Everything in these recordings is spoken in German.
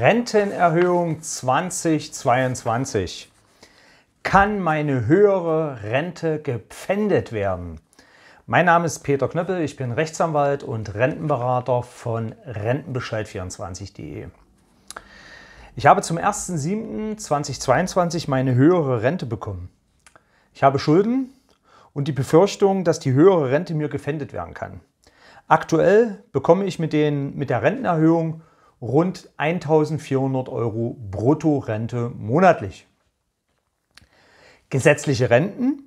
Rentenerhöhung 2022. Kann meine höhere Rente gepfändet werden? Mein Name ist Peter Knöppel, ich bin Rechtsanwalt und Rentenberater von Rentenbescheid24.de. Ich habe zum 1.7.2022 meine höhere Rente bekommen. Ich habe Schulden und die Befürchtung, dass die höhere Rente mir gefändet werden kann. Aktuell bekomme ich mit, den, mit der Rentenerhöhung rund 1400 Euro Bruttorente monatlich. Gesetzliche Renten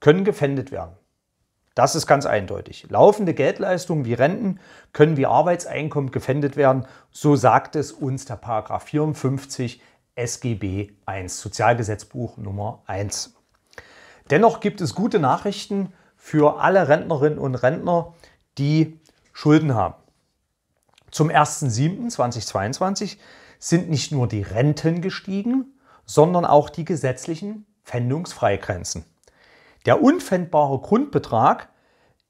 können gefändet werden. Das ist ganz eindeutig. Laufende Geldleistungen wie Renten können wie Arbeitseinkommen gefändet werden, so sagt es uns der Paragraph 54 SGB I, Sozialgesetzbuch Nummer 1. Dennoch gibt es gute Nachrichten für alle Rentnerinnen und Rentner, die Schulden haben. Zum 1.7.2022 sind nicht nur die Renten gestiegen, sondern auch die gesetzlichen Pfändungsfreigrenzen. Der unpfändbare Grundbetrag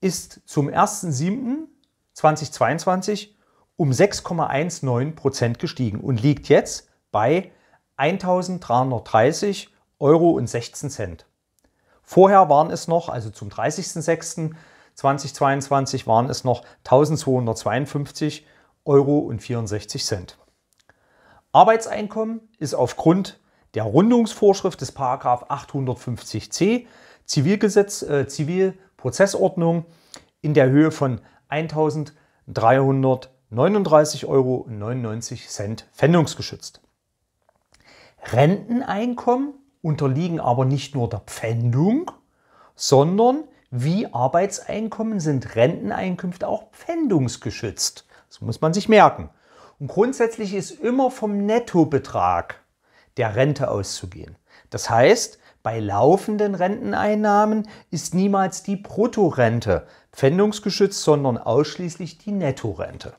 ist zum 1.7.2022 um 6,19 Prozent gestiegen und liegt jetzt bei 1.330 Euro und 16 Cent. Vorher waren es noch, also zum 30.06.2022 waren es noch 1.252 Euro. und 64 Cent. Arbeitseinkommen ist aufgrund der Rundungsvorschrift des 850c Zivilgesetz, äh, Zivilprozessordnung in der Höhe von 1.339,99 Euro pfändungsgeschützt. Renteneinkommen unterliegen aber nicht nur der Pfändung, sondern wie Arbeitseinkommen sind Renteneinkünfte auch pfändungsgeschützt. Das muss man sich merken. Und grundsätzlich ist immer vom Nettobetrag der Rente auszugehen. Das heißt, bei laufenden Renteneinnahmen ist niemals die Bruttorente pfändungsgeschützt, sondern ausschließlich die Nettorente.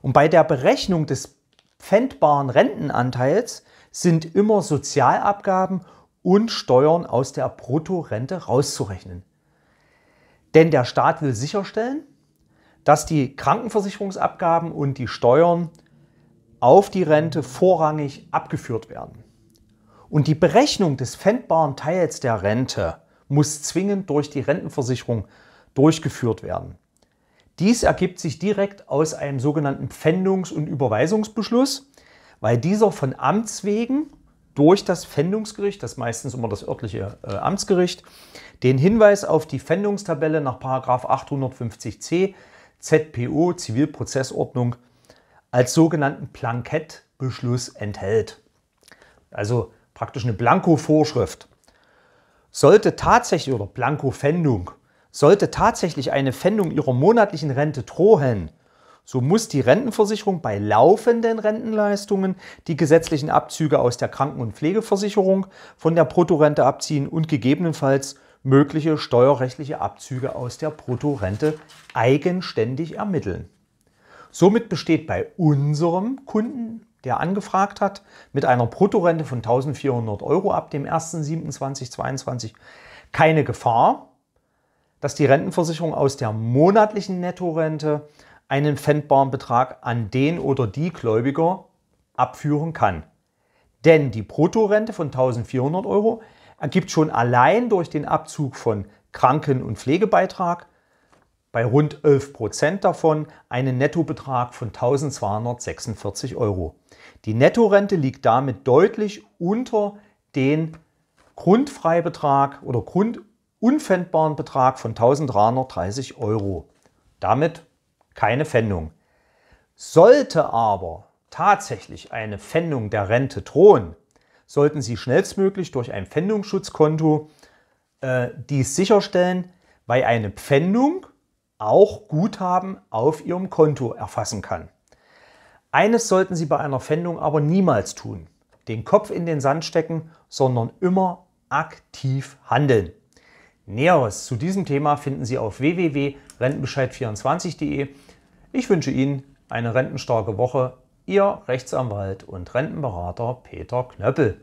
Und bei der Berechnung des pfändbaren Rentenanteils sind immer Sozialabgaben und Steuern aus der Bruttorente rauszurechnen. Denn der Staat will sicherstellen, dass die Krankenversicherungsabgaben und die Steuern auf die Rente vorrangig abgeführt werden. Und die Berechnung des pfändbaren Teils der Rente muss zwingend durch die Rentenversicherung durchgeführt werden. Dies ergibt sich direkt aus einem sogenannten Pfändungs- und Überweisungsbeschluss, weil dieser von Amts wegen durch das Pfändungsgericht, das meistens immer das örtliche äh, Amtsgericht, den Hinweis auf die Pfändungstabelle nach 850c ZPO Zivilprozessordnung als sogenannten Plankettbeschluss enthält. Also praktisch eine Blankovorschrift. Sollte tatsächlich oder blanko sollte tatsächlich eine Fendung ihrer monatlichen Rente drohen, so muss die Rentenversicherung bei laufenden Rentenleistungen die gesetzlichen Abzüge aus der Kranken- und Pflegeversicherung von der Bruttorente abziehen und gegebenenfalls mögliche steuerrechtliche Abzüge aus der Bruttorente eigenständig ermitteln. Somit besteht bei unserem Kunden, der angefragt hat, mit einer Bruttorente von 1400 Euro ab dem 1.7.2022 keine Gefahr, dass die Rentenversicherung aus der monatlichen Nettorente einen pfändbaren Betrag an den oder die Gläubiger abführen kann. Denn die Bruttorente von 1400 Euro ergibt schon allein durch den Abzug von Kranken- und Pflegebeitrag bei rund 11 Prozent davon einen Nettobetrag von 1246 Euro. Die Nettorente liegt damit deutlich unter den Grundfreibetrag oder grundunfändbaren Betrag von 1330 Euro. Damit keine Pfändung. Sollte aber tatsächlich eine Pfändung der Rente drohen, sollten Sie schnellstmöglich durch ein Pfändungsschutzkonto äh, dies sicherstellen, weil eine Pfändung auch Guthaben auf Ihrem Konto erfassen kann. Eines sollten Sie bei einer Pfändung aber niemals tun, den Kopf in den Sand stecken, sondern immer aktiv handeln. Näheres zu diesem Thema finden Sie auf www.rentenbescheid24.de. Ich wünsche Ihnen eine rentenstarke Woche Ihr Rechtsanwalt und Rentenberater Peter Knöppel.